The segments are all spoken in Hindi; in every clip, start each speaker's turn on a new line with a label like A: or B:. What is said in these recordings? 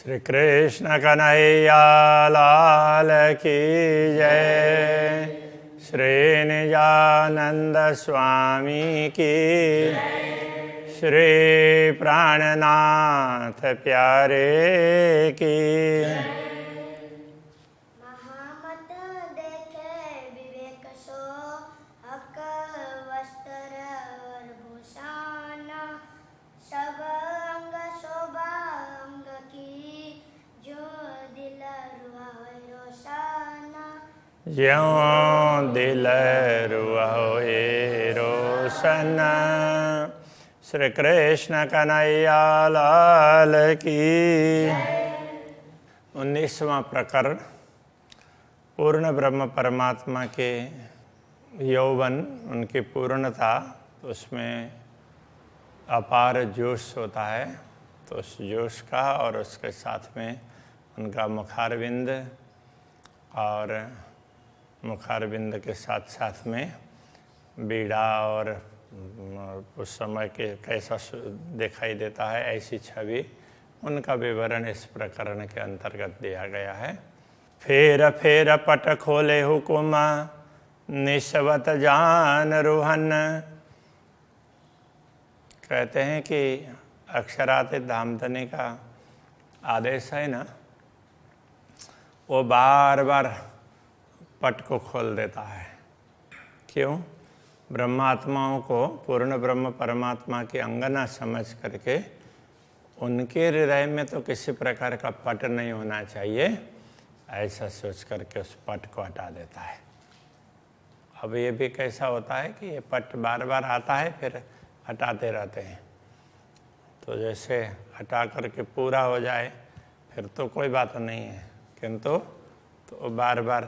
A: श्री कृष्ण कन्हैया लाल की जय निजानंद स्वामी की श्री प्राणनाथ प्यारे की दिल रुए रोशन श्री कृष्ण कन्हैया लाल की उन्नीसवा प्रकरण पूर्ण ब्रह्म परमात्मा के यौवन उनकी पूर्णता तो उसमें अपार जोश होता है तो उस जोश का और उसके साथ में उनका मुखारविंद और मुखारविंद के साथ साथ में बीड़ा और उस समय के कैसा दिखाई देता है ऐसी छवि उनका विवरण इस प्रकरण के अंतर्गत दिया गया है फेर फेर पट खोले हुकुमा निस्वत जान रोहन कहते हैं कि अक्षरात धामधनी का आदेश है ना वो बार बार पट को खोल देता है क्यों ब्रह्मात्माओं को पूर्ण ब्रह्म परमात्मा की अंगना समझ करके उनके हृदय में तो किसी प्रकार का पट नहीं होना चाहिए ऐसा सोच करके उस पट को हटा देता है अब ये भी कैसा होता है कि ये पट बार बार आता है फिर हटाते रहते हैं तो जैसे हटा करके पूरा हो जाए फिर तो कोई बात नहीं है किंतु तो बार बार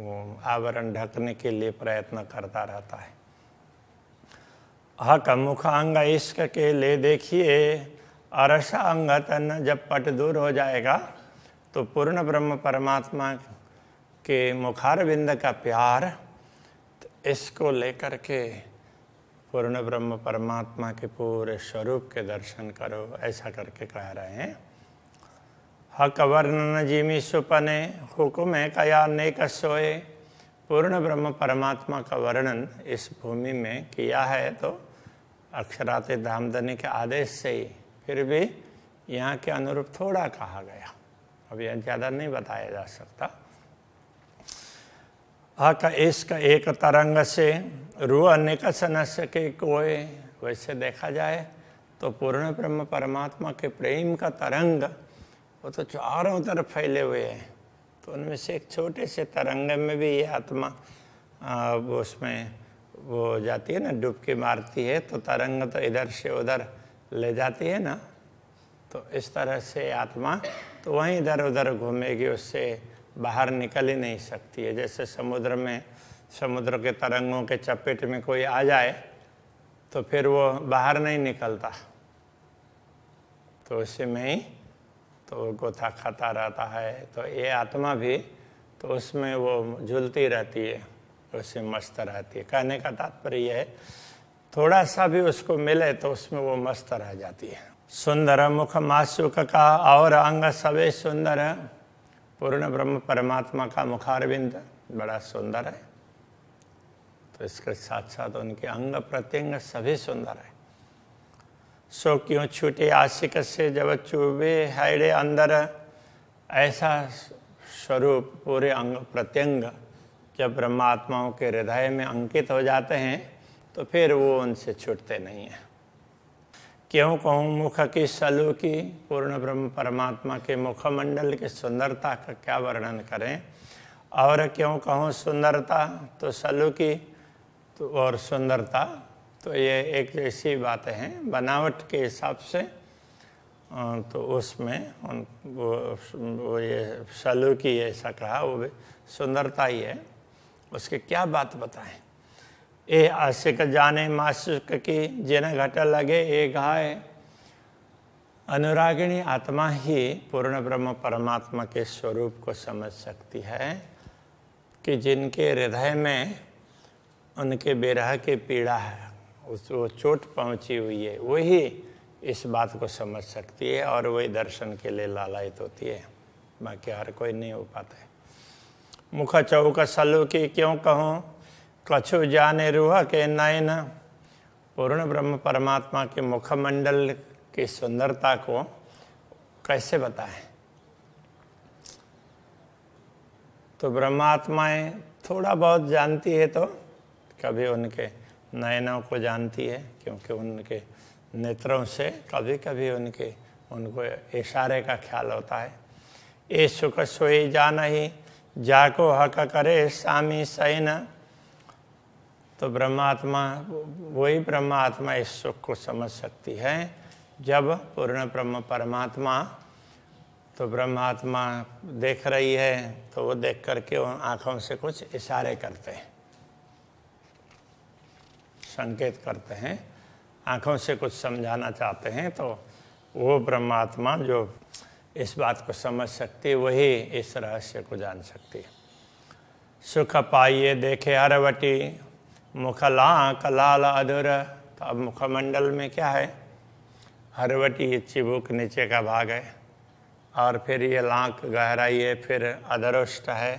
A: आवरण ढकने के लिए प्रयत्न करता रहता है हक अंग इश्क के ले देखिए अरस अंग जब पट दूर हो जाएगा तो पूर्ण ब्रह्म परमात्मा के मुखार बिंद का प्यार तो इसको लेकर के पूर्ण ब्रह्म परमात्मा के पूरे स्वरूप के दर्शन करो ऐसा करके कह रहे हैं हक वर्णन जिमी सुपने है कया नेक सोए पूर्ण ब्रह्म परमात्मा का वर्णन इस भूमि में किया है तो अक्षरात दामदनी के आदेश से ही फिर भी यहाँ के अनुरूप थोड़ा कहा गया अब यह ज़्यादा नहीं बताया जा सकता हक इश्क एक तरंग से रू निकस न सके कोय वैसे देखा जाए तो पूर्ण ब्रह्म परमात्मा के प्रेम का तरंग वो तो चारों तरफ फैले हुए हैं तो उनमें से एक छोटे से तरंग में भी ये आत्मा आ, वो उसमें वो जाती है ना डुबकी मारती है तो तरंग तो इधर से उधर ले जाती है ना तो इस तरह से आत्मा तो वहीं इधर उधर घूमेगी उससे बाहर निकल ही नहीं सकती है जैसे समुद्र में समुद्र के तरंगों के चपेट में कोई आ जाए तो फिर वो बाहर नहीं निकलता तो उसी में ही तो गोथा खाता रहता है तो ये आत्मा भी तो उसमें वो झुलती रहती है उससे मस्त रहती है कहने का तात्पर्य यह है थोड़ा सा भी उसको मिले तो उसमें वो मस्त रह जाती है सुंदर मुख मासुक का और अंग सभी सुंदर है पूर्ण ब्रह्म परमात्मा का मुखारविंद बड़ा सुंदर है तो इसके साथ साथ उनके अंग प्रत्यंग सभी सुंदर है सो क्यों छूटे आशिक से जब चूबे हैड़े अंदर ऐसा स्वरूप पूरे अंग प्रत्यंग जब ब्रह्मात्माओं के हृदय में अंकित हो जाते हैं तो फिर वो उनसे छूटते नहीं हैं क्यों कहूँ मुख की सलू की पूर्ण ब्रह्म परमात्मा के मुखमंडल की सुंदरता का क्या वर्णन करें और क्यों कहूँ सुंदरता तो सलू की तो और सुंदरता तो ये एक ऐसी बातें हैं बनावट के हिसाब से तो उसमें उन वो, वो ये सलू की ऐसा कहा वो भी सुंदरता ही है उसके क्या बात बताएं ए आशिक जाने मासिक की जिन घट लगे ए गाय अनुरागिणी आत्मा ही पूर्ण ब्रह्म परमात्मा के स्वरूप को समझ सकती है कि जिनके हृदय में उनके विरह की पीड़ा है उस वो चोट पहुंची हुई है वही इस बात को समझ सकती है और वही दर्शन के लिए लालायित होती है बाकी हर कोई नहीं हो पाता है मुख चौक सलू की क्यों कहूँ कछु जाने रूह के नयन पूर्ण ब्रह्म परमात्मा के मुखमंडल की सुंदरता को कैसे बताएं तो ब्रह्मात्माएं थोड़ा बहुत जानती है तो कभी उनके नयनों को जानती है क्योंकि उनके नेत्रों से कभी कभी उनके उनको इशारे का ख्याल होता है ए सुख सोई जा को जाको हक करे स्वामी सैन तो ब्रह्मात्मा वही ब्रह्मात्मा इस सुख को समझ सकती है जब पूर्ण ब्रह्म परमात्मा तो ब्रह्मात्मा देख रही है तो वो देख करके उन आँखों से कुछ इशारे करते हैं संकेत करते हैं आँखों से कुछ समझाना चाहते हैं तो वो परमात्मा जो इस बात को समझ सकती वही इस रहस्य को जान सकती है सुख पाइए देखे अरवटी मुखला कलाल अधुर तो अब मुखमंडल में क्या है हरवटी ये चिबुक नीचे का भाग है और फिर ये लाख गहराई है फिर अधरुष्ट है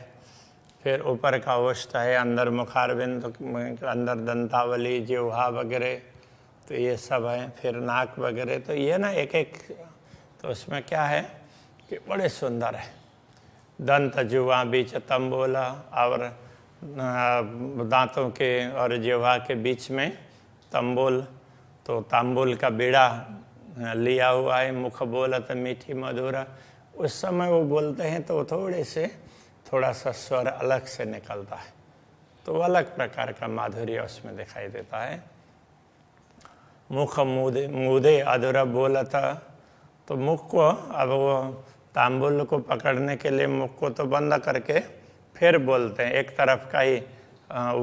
A: फिर ऊपर का वस्त है अंदर बिंद अंदर दंतावली जिहा वगैरह तो ये सब हैं फिर नाक वगैरह तो ये ना एक एक तो उसमें क्या है कि बड़े सुंदर है दंत जुआ बीच तम्बोला और दांतों के और जिहा के बीच में तंबुल तो तांबुल का बेड़ा लिया हुआ है मुख बोलत मीठी मधुरा उस समय वो बोलते हैं तो थोड़े से थोड़ा सा स्वर अलग से निकलता है तो अलग प्रकार का माधुर्य उसमें दिखाई देता है मुख मुदे मुदे अधूरा बोला था तो मुख को अब वो तांबुल को पकड़ने के लिए मुख को तो बंद करके फिर बोलते हैं एक तरफ का ही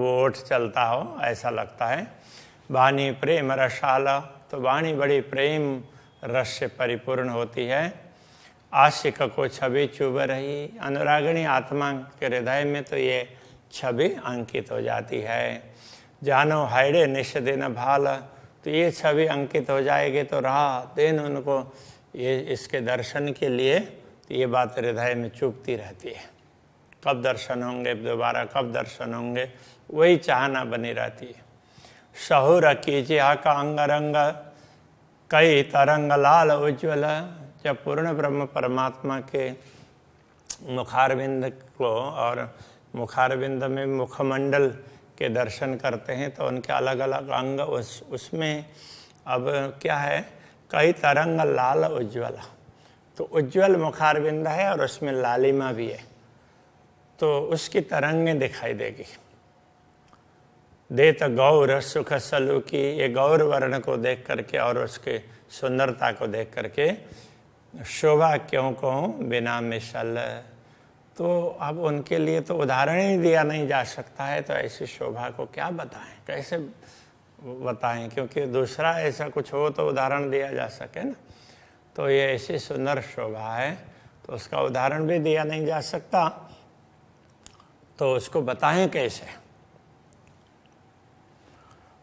A: वो ओठ चलता हो ऐसा लगता है वाणी प्रेम रसाला तो वाणी बड़ी प्रेम रस से परिपूर्ण होती है आशिक को छवि चुभ रही अनुरागिणी आत्मा के हृदय में तो ये छवि अंकित हो जाती है जानो हैडे निश दिन भाल तो ये छवि अंकित हो जाएगी तो राह दिन उनको ये इसके दर्शन के लिए तो ये बात हृदय में चुभती रहती है कब दर्शन होंगे दोबारा कब दर्शन होंगे वही चाहना बनी रहती है शहु रकीजिया का अंग रंग कई तरंग लाल उज्ज्वल जब पूर्ण ब्रह्म परमात्मा के मुखारविंद को और मुखारविंद में मुखमंडल के दर्शन करते हैं तो उनके अलग अलग अंग उस उसमें अब क्या है कई तरंग लाल उज्ज्वल तो उज्ज्वल मुखारविंद है और उसमें लालिमा भी है तो उसकी तरंगें दिखाई देगी देत गौर सुख सलू की ये गौर वर्ण को देख करके और उसके सुंदरता को देख करके शोभा क्यों कहूँ बिना मिसल तो अब उनके लिए तो उदाहरण ही दिया नहीं जा सकता है तो ऐसी शोभा को क्या बताएं कैसे बताएं क्योंकि दूसरा ऐसा कुछ हो तो उदाहरण दिया जा सके ना तो ये ऐसी सुंदर शोभा है तो उसका उदाहरण भी दिया नहीं जा सकता तो उसको बताएं कैसे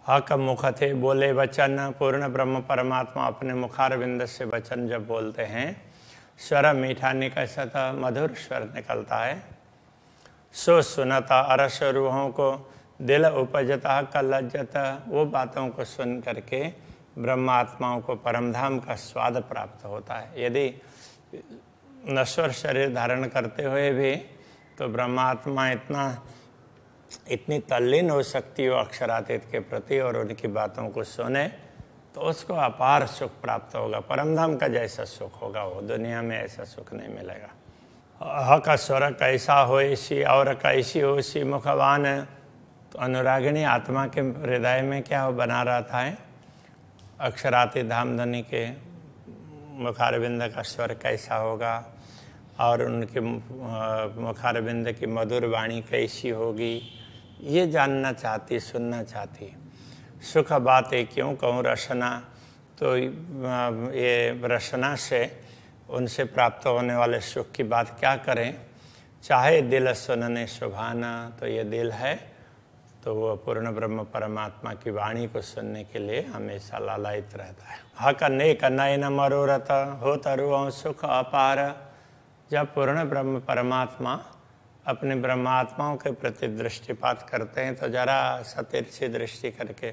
A: हक मुख थे बोले वचन पूर्ण ब्रह्म परमात्मा अपने मुखार बिंद से वचन जब बोलते हैं स्वर मीठा निकसता मधुर स्वर निकलता है सो सुनता अरस रूहों को दिल उपजता कलजता वो बातों को सुन करके ब्रह्मात्माओं को परमधाम का स्वाद प्राप्त होता है यदि नश्वर शरीर धारण करते हुए भी तो ब्रह्मात्मा इतना इतनी तल्लीन हो सकती हो अक्षरातीत के प्रति और उनकी बातों को सुने तो उसको अपार सुख प्राप्त होगा परमधाम का जैसा सुख होगा वो दुनिया में ऐसा सुख नहीं मिलेगा हक स्वर कैसा हो इसी और कैसी हो इसी मुखवान तो अनुरागिणी आत्मा के हृदय में क्या हो बना रहा था अक्षराती धाम धनी के मुखारविंद का स्वर कैसा होगा और उनके मुखारबिंद की मधुर वाणी कैसी होगी ये जानना चाहती सुनना चाहती सुख बातें क्यों कहूँ रसना तो ये रसना से उनसे प्राप्त होने वाले सुख की बात क्या करें चाहे दिल सुनने सुभाना तो ये दिल है तो वो पूर्ण ब्रह्म परमात्मा की वाणी को सुनने के लिए हमेशा लालायित रहता है हक नेक नयन मरोरथ हो तरु सुख अपार जब पूर्ण ब्रह्म परमात्मा अपने ब्रह्मात्माओं के प्रति दृष्टिपात करते हैं तो जरा सतीर्थी दृष्टि करके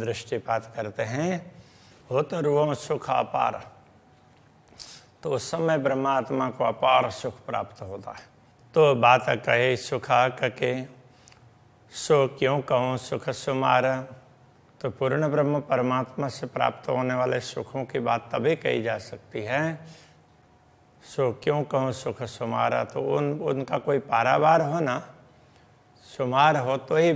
A: दृष्टिपात करते हैं हो तो रूम सुख अपार तो उस समय ब्रह्मात्मा को अपार सुख प्राप्त होता है तो बात कहे सुख कके सो क्यों कहूँ सुख सुमार तो पूर्ण ब्रह्म परमात्मा से प्राप्त होने वाले सुखों की बात तभी कही जा सकती है सो क्यों कहूँ सुख सुमारा तो उन उनका कोई पारावार हो ना सुमार हो तो ही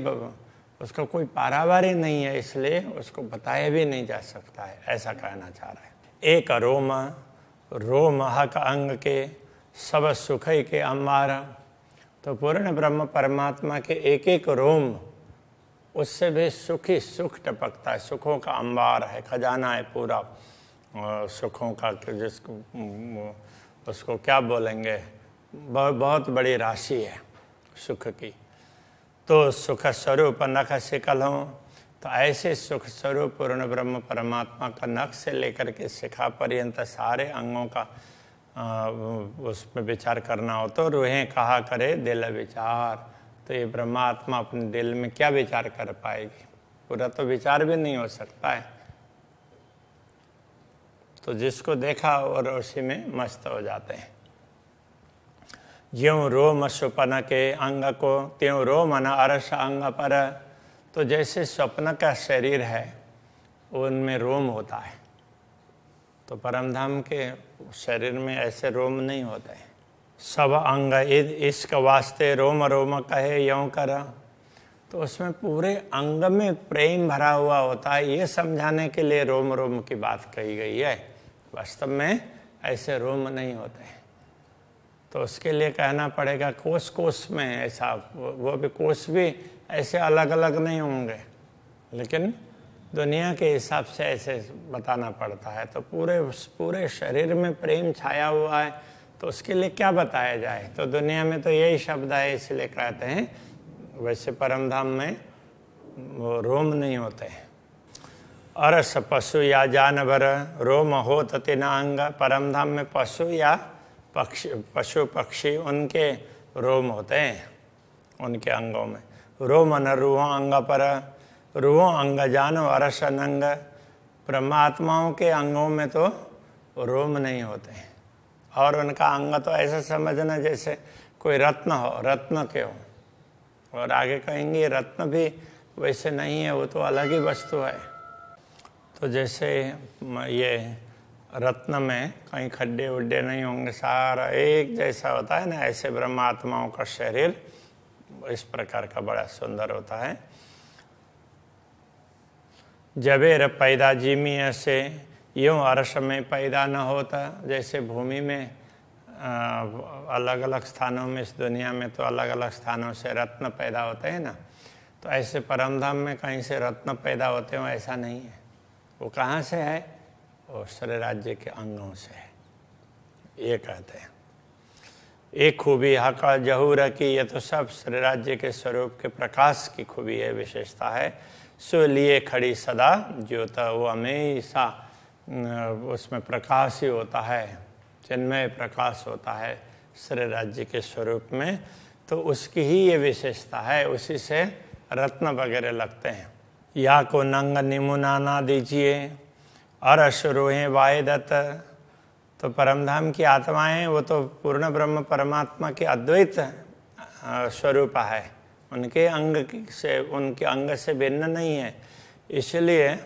A: उसका कोई पारावार ही नहीं है इसलिए उसको बताया भी नहीं जा सकता है ऐसा कहना चाह रहा है एक रोम रो महक अंग के सब सुख के अम्बार तो पूर्ण ब्रह्म परमात्मा के एक एक रोम उससे भी सुखी सुख टपकता है सुखों का अंबार है खजाना है पूरा सुखों का जिसको उसको क्या बोलेंगे बहुत बहुत बड़ी राशि है सुख की तो सुख स्वरूप नख शिकल हो तो ऐसे सुख स्वरूप पूर्ण ब्रह्म परमात्मा का नख से लेकर के शिखा पर्यंत सारे अंगों का उसमें विचार करना हो तो रूहें कहा करे दिल विचार तो ये ब्रह्मात्मा अपने दिल में क्या विचार कर पाएगी पूरा तो विचार भी नहीं हो सकता है तो जिसको देखा और उसी में मस्त हो जाते हैं ज्यों रोम स्वपन के अंग को त्यों रोम न अरस अंग पर तो जैसे स्वप्न का शरीर है उनमें रोम होता है तो परमधाम के शरीर में ऐसे रोम नहीं होते हैं सब अंग इश्क वास्ते रोम रोम कहे यों कर तो उसमें पूरे अंग में प्रेम भरा हुआ होता है ये समझाने के लिए रोम रोम की बात कही गई है वास्तव में ऐसे रोम नहीं होते तो उसके लिए कहना पड़ेगा कोस कोस में ऐसा वो भी कोस भी ऐसे अलग अलग नहीं होंगे लेकिन दुनिया के हिसाब से ऐसे बताना पड़ता है तो पूरे पूरे शरीर में प्रेम छाया हुआ है तो उसके लिए क्या बताया जाए तो दुनिया में तो यही शब्द है इसलिए कहते हैं वैसे परमधाम में वो रोम नहीं होते हैं अरस पशु या जानवर रोम हो तिनांग परम धाम में पशु या पक्ष पशु पक्षी उनके रोम होते हैं उनके अंगों में रोम न रूहों अंग पर रूहों अंग जानो अरस अनंग परमात्माओं के अंगों में तो रोम नहीं होते हैं और उनका अंग तो ऐसा समझना जैसे कोई रत्न हो रत्न के हो और आगे कहेंगे रत्न भी वैसे नहीं है वो तो अलग ही वस्तु है तो जैसे ये रत्न में कहीं खड्डे उड्डे नहीं होंगे सारा एक जैसा होता है ना ऐसे ब्रह्मात्माओं का शरीर इस प्रकार का बड़ा सुंदर होता है जबेर पैदा जिमी ऐसे यूँ अर्श में पैदा न होता जैसे भूमि में अलग अलग स्थानों में इस दुनिया में तो अलग अलग स्थानों से रत्न पैदा होते हैं ना तो ऐसे परमधाम में कहीं से रत्न पैदा होते हो ऐसा नहीं है वो कहाँ से है वो राज्य के अंगों से है ये कहते हैं एक खूबी हका जहूर की यह तो सब राज्य के स्वरूप के प्रकाश की खूबी है विशेषता है सो लिए खड़ी सदा ज्योता वो हमेशा उसमें प्रकाश ही होता है चिन्मय प्रकाश होता है राज्य के स्वरूप में तो उसकी ही ये विशेषता है उसी से रत्न वगैरह लगते हैं या को नंग निमुनाना दीजिए और रोहें वाय दत्त तो परमधाम की आत्माएं वो तो पूर्ण ब्रह्म परमात्मा के अद्वैत स्वरूप है उनके अंग से उनके अंग से भिन्न नहीं है इसलिए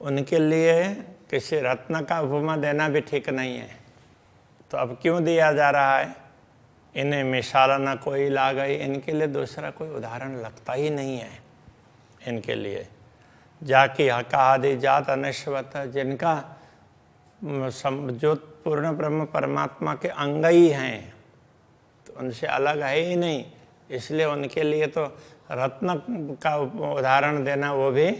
A: उनके लिए किसी रत्न का उपमा देना भी ठीक नहीं है तो अब क्यों दिया जा रहा है इन्हें मिसाल ना कोई ला गई इनके लिए दूसरा कोई उदाहरण लगता ही नहीं है इनके लिए हका हकादि जात अनश्वत जिनका जो पूर्ण ब्रह्म परमात्मा के अंग ही हैं तो उनसे अलग है ही नहीं इसलिए उनके लिए तो रत्न का उदाहरण देना वो भी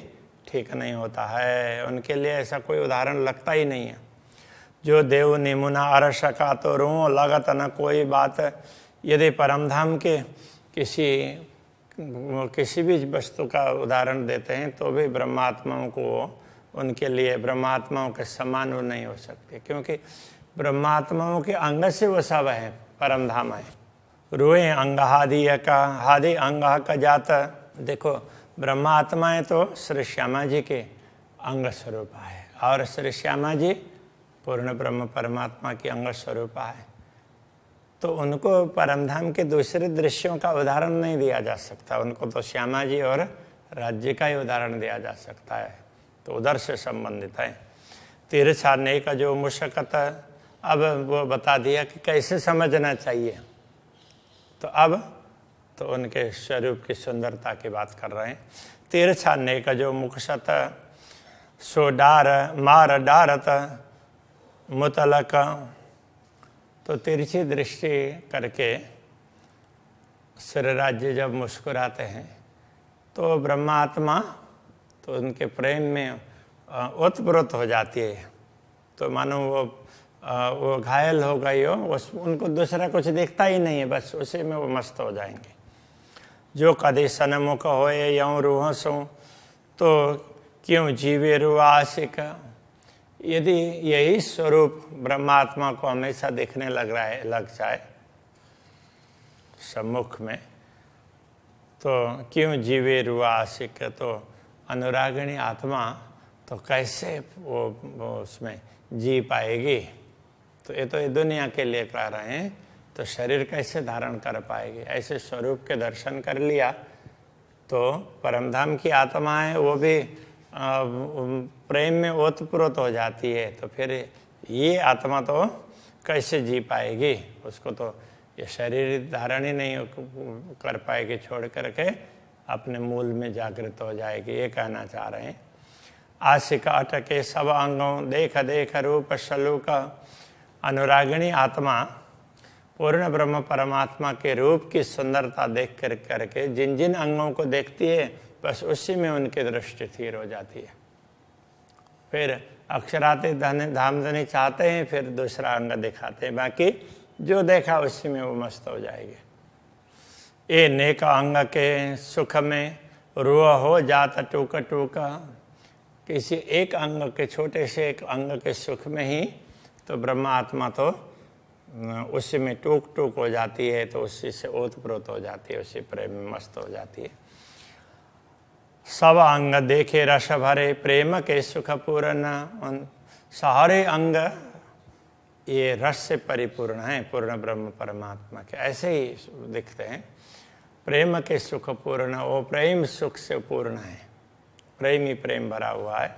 A: ठीक नहीं होता है उनके लिए ऐसा कोई उदाहरण लगता ही नहीं है जो देव निमुना अरस का तो रो लगत न कोई बात यदि परमधाम के किसी किसी भी वस्तु का उदाहरण देते हैं तो भी ब्रह्मात्माओं को उनके लिए ब्रह्मात्माओं के समान वो नहीं हो सकते क्योंकि ब्रह्मात्माओं के अंग से वो सब है परम धाम है रोए अंग हादि का हादि अंग का जात देखो ब्रह्मात्माएँ तो श्री श्यामा जी के अंग स्वरूप है और श्री श्यामा जी पूर्ण ब्रह्म परमात्मा की अंग स्वरूप है तो उनको परमधाम के दूसरे दृश्यों का उदाहरण नहीं दिया जा सकता उनको तो श्यामा जी और राज्य का ही उदाहरण दिया जा सकता है तो उधर से संबंधित है तीर्थाने का जो मुशक्क़त अब वो बता दिया कि कैसे समझना चाहिए तो अब तो उनके स्वरूप की सुंदरता की बात कर रहे हैं तीर्थाने का जो मुखशत सो डार मार डारत मुतलक तो तिरछी दृष्टि करके सूर्यराज्य जब मुस्कुराते हैं तो ब्रह्मात्मा तो उनके प्रेम में उत्प्रोत हो जाती है तो मानो वो वो घायल हो गई हो उस उनको दूसरा कुछ दिखता ही नहीं है बस उसी में वो मस्त हो जाएंगे जो कदे सनमुख होए यऊँ रूह सो तो क्यों जीवे रुआसिक यदि यही स्वरूप ब्रह्मात्मा को हमेशा देखने लग रहा है लग जाए सम्मुख में तो क्यों जीवे रुआ आशिक तो अनुरागिणी आत्मा तो कैसे वो, वो उसमें जी पाएगी तो ये तो ये दुनिया के लिए कह रहे हैं तो शरीर कैसे धारण कर पाएगी ऐसे स्वरूप के दर्शन कर लिया तो परमधाम की आत्मा है वो भी प्रेम में ओतप्रोत हो जाती है तो फिर ये आत्मा तो कैसे जी पाएगी उसको तो ये शरीर धारण ही नहीं कर पाएगी छोड़ करके अपने मूल में जागृत हो जाएगी ये कहना चाह रहे हैं आशिका अटके सब अंगों देख देख रूप शलूक अनुरागिणी आत्मा पूर्ण ब्रह्म परमात्मा के रूप की सुंदरता देख कर करके जिन जिन अंगों को देखती है बस उसी में उनकी दृष्टि स्थिर हो जाती है फिर अक्षराते धन धाम धनी चाहते हैं फिर दूसरा अंग दिखाते हैं बाकी जो देखा उसी में वो मस्त हो जाएंगे ये नेक अंग के सुख में रुआ हो जाता टूका टूका किसी एक अंग के छोटे से एक अंग के सुख में ही तो ब्रह्मात्मा तो उसी में टूक टूक हो जाती है तो उसी से ओतप्रोत हो जाती है उसी प्रेम में मस्त हो जाती है सब अंग देखे रस भरे प्रेम के सुख पूर्ण सारे अंग ये रस से परिपूर्ण है पूर्ण ब्रह्म परमात्मा के ऐसे ही दिखते हैं प्रेम के सुख पूर्ण वो प्रेम सुख से पूर्ण है प्रेम ही प्रेम भरा हुआ है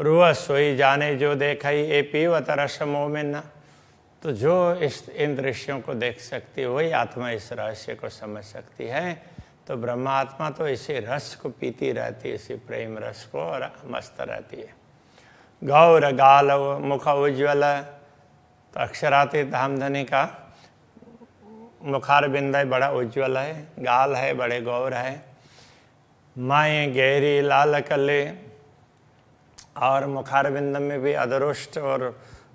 A: रुआ सोई जाने जो देखा ही ए पीवत रस न तो जो इस इन दृश्यों को देख सकती है वही आत्मा इस रहस्य को समझ सकती है तो ब्रह्मात्मा तो इसी रस को पीती रहती है इसी प्रेम रस को और मस्त रहती है गौर गाल मुख उज्ज्वल तो अक्षरातीत धामधनी का मुखार बिंद बड़ा उज्ज्वल है गाल है बड़े गौर है माए गहरी लाल कले और मुखार बिंद में भी अदरुष्ट और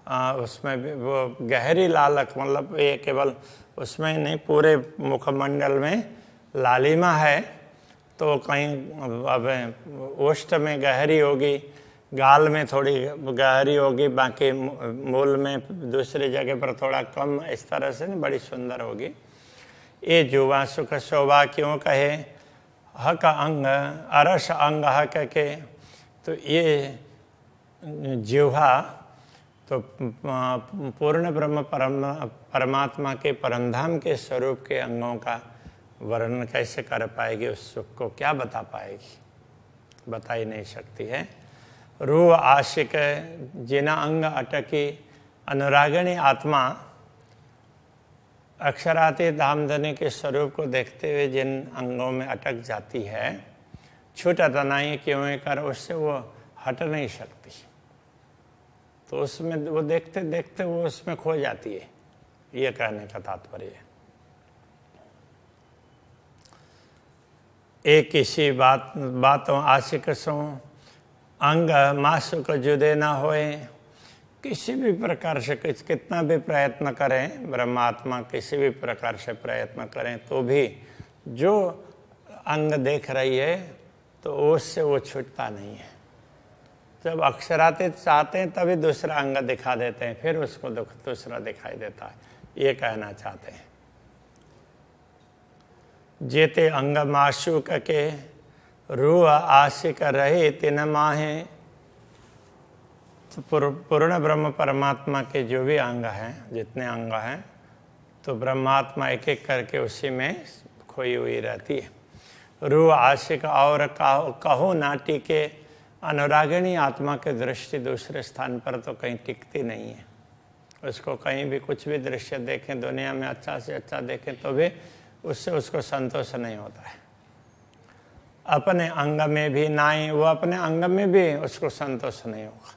A: आ, उसमें भी वो गहरी लालक मतलब ये केवल उसमें नहीं पूरे मुखमंडल में लालिमा है तो कहीं अब ओष्ठ में गहरी होगी गाल में थोड़ी गहरी होगी बाकी मूल में दूसरी जगह पर थोड़ा कम इस तरह से बड़ी सुंदर होगी ये जुवा सुख शोभा क्यों कहे हक अंग अरस अंग हक के तो ये जिहा तो पूर्ण ब्रह्म परम परमात्मा के परमधाम के स्वरूप के अंगों का वर्णन कैसे कर पाएगी उस सुख को क्या बता पाएगी बताई नहीं सकती है रू आशिक जिना अंग अटकी अनुरागिणी आत्मा अक्षराती धामधनी के स्वरूप को देखते हुए जिन अंगों में अटक जाती है छूट अतनाई क्यों कर उससे वो हट नहीं सकती तो उसमें वो देखते देखते वो उसमें खो जाती है ये कहने का तात्पर्य है एक एकेशी बात बातों आशिक सों अंग मांस को जुदे ना होए किसी भी प्रकार से कितना भी प्रयत्न करें ब्रह्मात्मा किसी भी प्रकार से प्रयत्न करें तो भी जो अंग देख रही है तो उससे वो छूटता नहीं है जब अक्षरातीत चाहते हैं तभी दूसरा अंग दिखा देते हैं फिर उसको दुख दूसरा दिखाई देता है ये कहना चाहते हैं जेते माशुक के रू आशिक रहे तिन माहे तो पूर्ण ब्रह्म परमात्मा के जो भी अंग हैं जितने अंग हैं तो ब्रह्मात्मा एक एक करके उसी में खोई हुई रहती है रू आशिक और कहो नाटी ना टिके अनुरागिणी आत्मा के दृष्टि दूसरे स्थान पर तो कहीं टिकती नहीं है उसको कहीं भी कुछ भी दृश्य देखें दुनिया में अच्छा से अच्छा देखें तो भी उससे उसको संतोष नहीं होता है अपने अंग में भी ना ही वो अपने अंग में भी उसको संतोष नहीं होगा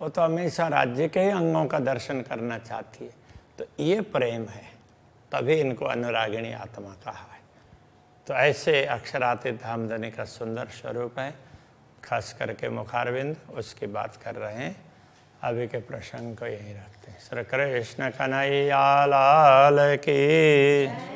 A: वो तो हमेशा राज्य के ही अंगों का दर्शन करना चाहती है तो ये प्रेम है तभी इनको अनुरागिणी आत्मा कहा है तो ऐसे अक्षरातीत धामधनी का सुंदर स्वरूप है खास करके मुखारविंद उसकी बात कर रहे हैं अभी के प्रसंग को यही रखते हैं श्री कृष्ण कन्हैया लाल की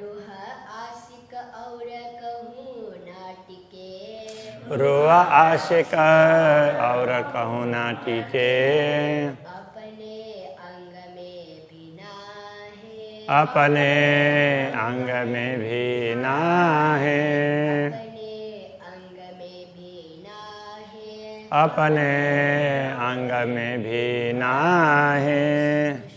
A: रोआ आशिक और कहूँ ना टीके अपने अंग में भी ना है अपने अंग में भी ना है अपने अंग में भी ना है